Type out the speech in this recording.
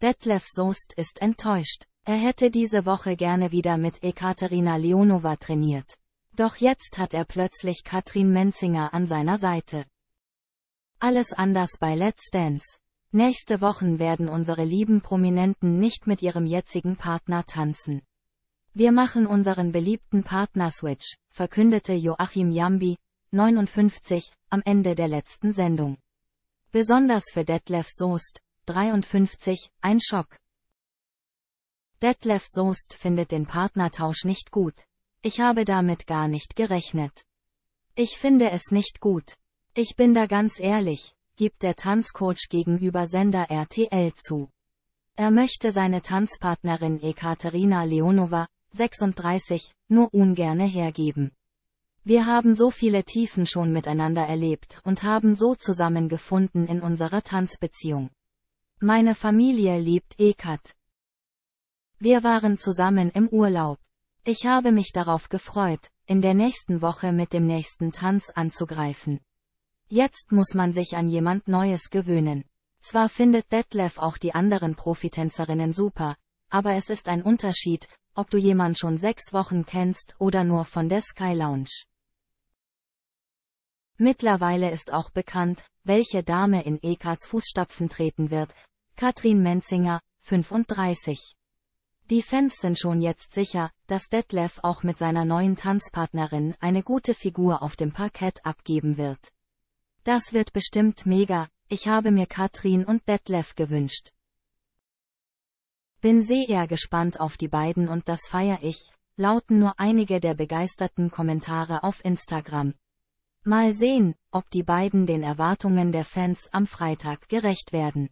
Detlef Soest ist enttäuscht. Er hätte diese Woche gerne wieder mit Ekaterina Leonova trainiert. Doch jetzt hat er plötzlich Katrin Menzinger an seiner Seite. Alles anders bei Let's Dance. Nächste Wochen werden unsere lieben Prominenten nicht mit ihrem jetzigen Partner tanzen. Wir machen unseren beliebten Partnerswitch, verkündete Joachim Jambi, 59, am Ende der letzten Sendung. Besonders für Detlef Soest, 53, ein Schock. Detlef Soest findet den Partnertausch nicht gut. Ich habe damit gar nicht gerechnet. Ich finde es nicht gut. Ich bin da ganz ehrlich, gibt der Tanzcoach gegenüber Sender RTL zu. Er möchte seine Tanzpartnerin Ekaterina Leonova, 36, nur ungerne hergeben. Wir haben so viele Tiefen schon miteinander erlebt und haben so zusammengefunden in unserer Tanzbeziehung. Meine Familie liebt Ekat. Wir waren zusammen im Urlaub. Ich habe mich darauf gefreut, in der nächsten Woche mit dem nächsten Tanz anzugreifen. Jetzt muss man sich an jemand Neues gewöhnen. Zwar findet Detlef auch die anderen Profitänzerinnen super, aber es ist ein Unterschied, ob du jemand schon sechs Wochen kennst oder nur von der Sky Lounge. Mittlerweile ist auch bekannt, welche Dame in Ekats Fußstapfen treten wird, Katrin Menzinger, 35. Die Fans sind schon jetzt sicher, dass Detlef auch mit seiner neuen Tanzpartnerin eine gute Figur auf dem Parkett abgeben wird. Das wird bestimmt mega, ich habe mir Katrin und Detlef gewünscht. Bin sehr gespannt auf die beiden und das feier ich, lauten nur einige der begeisterten Kommentare auf Instagram. Mal sehen, ob die beiden den Erwartungen der Fans am Freitag gerecht werden.